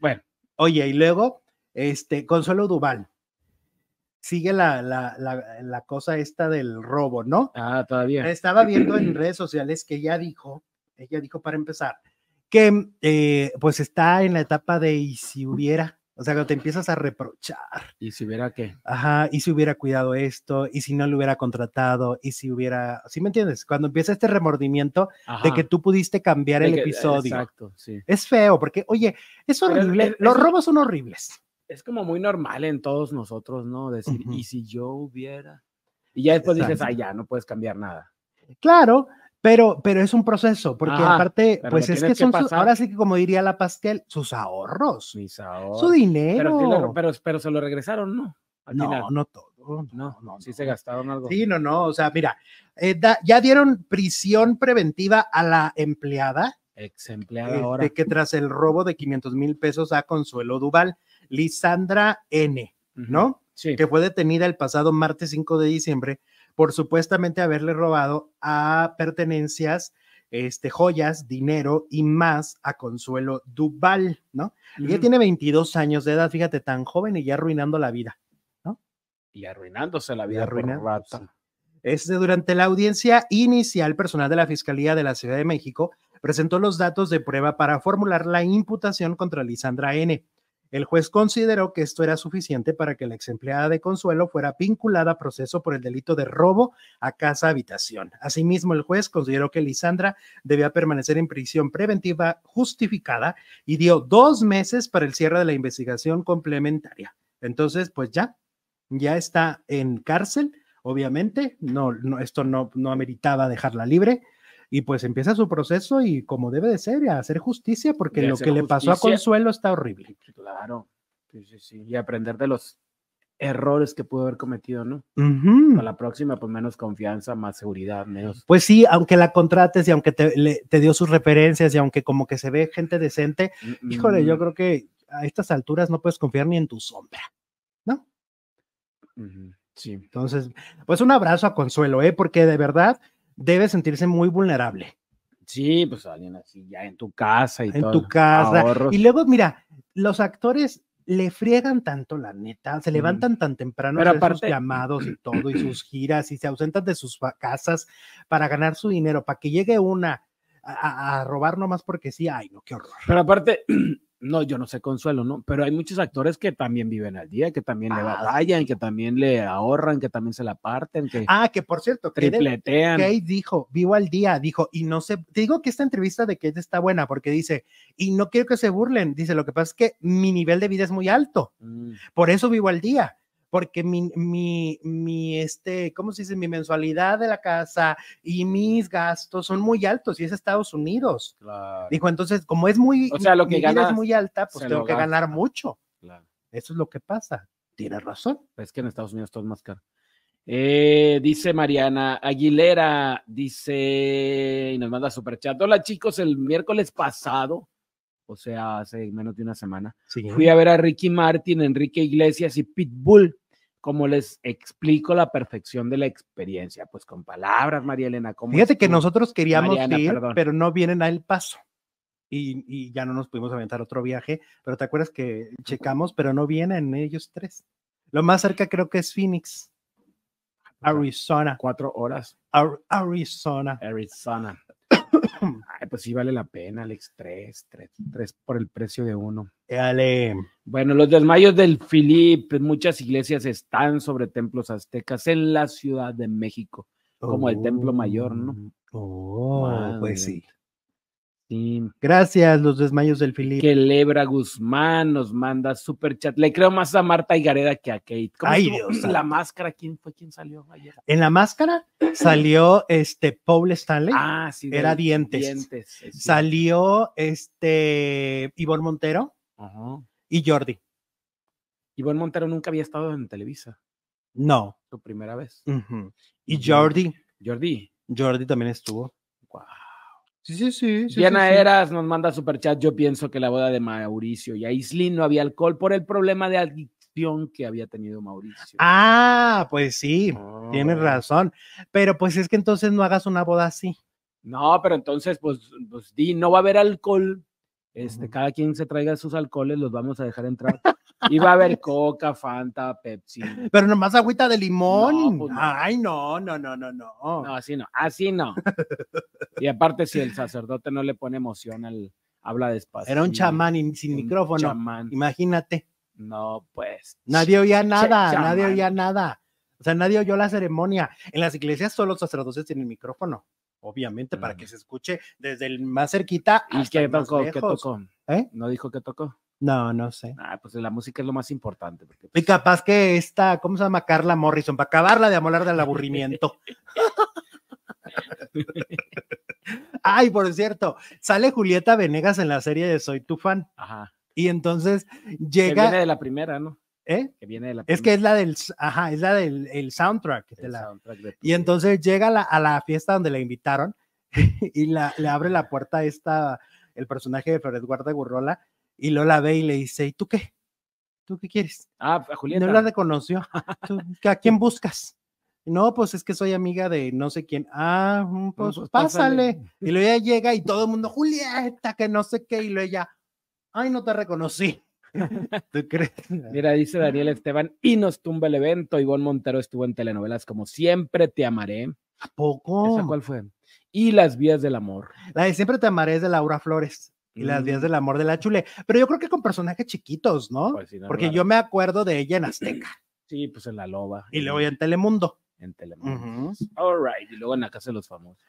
Bueno, oye, y luego, este, Consuelo Duval. Sigue la, cosa esta del robo, ¿no? Ah, todavía. Estaba viendo en redes sociales que ella dijo, ella dijo para empezar, que eh, pues está en la etapa de y si hubiera, o sea, cuando te empiezas a reprochar. ¿Y si hubiera qué? Ajá, y si hubiera cuidado esto, y si no lo hubiera contratado, y si hubiera. ¿Sí me entiendes? Cuando empieza este remordimiento de que tú pudiste cambiar el eh, episodio. Exacto, sí. Es feo, porque, oye, es horrible. Los robos son horribles. Es como muy normal en todos nosotros, ¿no? Decir, ¿y si yo hubiera? Y ya después dices, ah, ya, no puedes cambiar nada. Claro, pero, pero es un proceso, porque aparte, pues es que son, ahora sí que como diría la Pastel, sus ahorros, Mis ahorros. su dinero. Pero, se lo regresaron, ¿no? no, no todo. No, no, sí se gastaron algo. Sí, no, no, o sea, mira, eh, ya dieron prisión preventiva a la empleada. Ex eh, ahora. De que tras el robo de 500 mil pesos a Consuelo Duval, Lisandra N, ¿no? Sí. Que fue detenida el pasado martes 5 de diciembre por supuestamente haberle robado a pertenencias, este, joyas, dinero y más a Consuelo Duval, ¿no? Ella pues tiene 22 años de edad, fíjate, tan joven y ya arruinando la vida, ¿no? Y arruinándose la vida arruinándose. Este, durante la audiencia inicial, personal de la Fiscalía de la Ciudad de México presentó los datos de prueba para formular la imputación contra Lisandra N. El juez consideró que esto era suficiente para que la ex empleada de Consuelo fuera vinculada a proceso por el delito de robo a casa-habitación. Asimismo, el juez consideró que Lisandra debía permanecer en prisión preventiva justificada y dio dos meses para el cierre de la investigación complementaria. Entonces, pues ya, ya está en cárcel, obviamente. No, no esto no, no ameritaba dejarla libre y pues empieza su proceso y como debe de ser, a hacer justicia, porque lo que le pasó a Consuelo está horrible. Claro, sí, sí, sí. y aprender de los errores que pudo haber cometido, ¿no? A la próxima, pues menos confianza, más seguridad, menos. Pues sí, aunque la contrates y aunque te, le, te dio sus referencias y aunque como que se ve gente decente, híjole, yo creo que a estas alturas no puedes confiar ni en tu sombra, ¿no? Sí. Entonces, pues un abrazo a Consuelo, ¿eh? Porque de verdad, debe sentirse muy vulnerable. Sí, pues alguien así ya en tu casa y todo. En tu casa. Y luego, mira, los actores le friegan tanto, la neta, se levantan tan temprano para aparte... sus llamados y todo, y sus giras, y se ausentan de sus casas para ganar su dinero, para que llegue una a, a robar nomás porque sí, ay, no, qué horror. Pero aparte, no, yo no sé consuelo, ¿no? Pero hay muchos actores que también viven al día, que también le vayan, ah, que también le ahorran, que también se la parten, que Ah, que por cierto, tripletean. Kate dijo, vivo al día, dijo, y no sé, te digo que esta entrevista de Kate está buena porque dice, y no quiero que se burlen, dice, lo que pasa es que mi nivel de vida es muy alto, mm. por eso vivo al día porque mi, mi, este, ¿cómo se dice? Mi mensualidad de la casa y mis gastos son muy altos y es Estados Unidos. Dijo, entonces, como es muy, o sea, lo que ganas, vida es muy alta, pues tengo que ganar mucho. Eso es lo que pasa. Tienes razón. Es que en Estados Unidos todo es más caro. Eh, dice Mariana Aguilera, dice, y nos manda chat, Hola chicos, el miércoles pasado o sea, hace menos de una semana. Fui a ver a Ricky Martin, Enrique Iglesias y Pitbull. Como les explico la perfección de la experiencia, pues con palabras, María Elena. Fíjate que nosotros queríamos ir, pero no vienen a El paso. Y, ya no nos pudimos aventar otro viaje, pero te acuerdas que checamos, pero no vienen ellos tres. Lo más cerca creo que es Phoenix, Arizona. Cuatro horas. Arizona. Arizona pues sí vale la pena, Alex. Tres, tres, por el precio de uno. Dale. Bueno, los desmayos del Filip, muchas iglesias están sobre templos aztecas en la Ciudad de México, como el Templo Mayor, ¿no? Oh, oh pues sí. Gracias, los desmayos del Filipe. Que Lebra Guzmán nos manda super chat. Le creo más a Marta y Gareda que a Kate. Ay, Dios. La máscara, ¿quién fue quien salió ayer? En la máscara salió este Paul Stanley. Ah, sí. Era dientes. salió este Ivonne Montero y Jordi. Ivonne Montero nunca había estado en Televisa. No. Su primera vez. Y Jordi. Jordi. Jordi también estuvo. Wow. Sí, sí, sí. Diana Eras nos manda super chat, Yo pienso que la boda de Mauricio y Aislin no había alcohol por el problema de adicción que había tenido Mauricio. Ah, pues sí, oh. tienes razón. Pero pues es que entonces no hagas una boda así. No, pero entonces, pues, pues di, no va a haber alcohol. Este, Cada quien se traiga sus alcoholes, los vamos a dejar entrar. Iba a haber coca, Fanta, Pepsi. Pero nomás agüita de limón. Pues Ay, no, no, no, no, no. No, así no, así no. Y aparte, si el sacerdote no le pone emoción al habla despacio. Era un chamán sin micrófono. Imagínate. No, pues. Nadie oía nada, nadie oía nada. O sea, nadie oyó la ceremonia. En las iglesias solo los sacerdotes tienen micrófono, obviamente, para mm. que se escuche desde el más cerquita. ¿Y qué tocó? tocó? ¿Eh? ¿No dijo que tocó? No, no sé. Ah, pues la música es lo más importante. Porque, y pues, capaz que esta, ¿cómo se llama? Carla Morrison, para acabarla de amolar del aburrimiento. Ay, por cierto, sale Julieta Venegas en la serie de Soy tu fan. Ajá. Y entonces llega. Que viene de la primera, ¿no? ¿Eh? Que viene de la primera. Es que es la del, ajá, es la del soundtrack. y entonces llega a la fiesta donde la invitaron y le abre la puerta a esta, el personaje de Fred Guarda Gurrola y Lola ve y le dice, ¿y tú qué? ¿Tú qué quieres? Ah, a Julieta. No la reconoció. ¿A quién buscas? No, pues es que soy amiga de no sé quién. Ah, mm, pues, pues pásale. Y luego ella llega y todo el mundo, Julieta, que no sé qué. Y luego ella, ay, no te reconocí. ¿Tú crees? Mira, dice Daniel Esteban, y nos tumba el evento. Ivonne Montero estuvo en telenovelas como Siempre te amaré. ¿A poco? ¿Esa cuál fue? Y Las vías del amor. La de Siempre te amaré es de Laura Flores y las vías del amor de la chule. Pero yo creo que con personajes chiquitos, ¿no? Pues Porque yo me acuerdo de ella en Azteca. Sí, pues en La Loba. Y luego en Telemundo. En Telemundo. All right. Y luego en la casa de los famosos.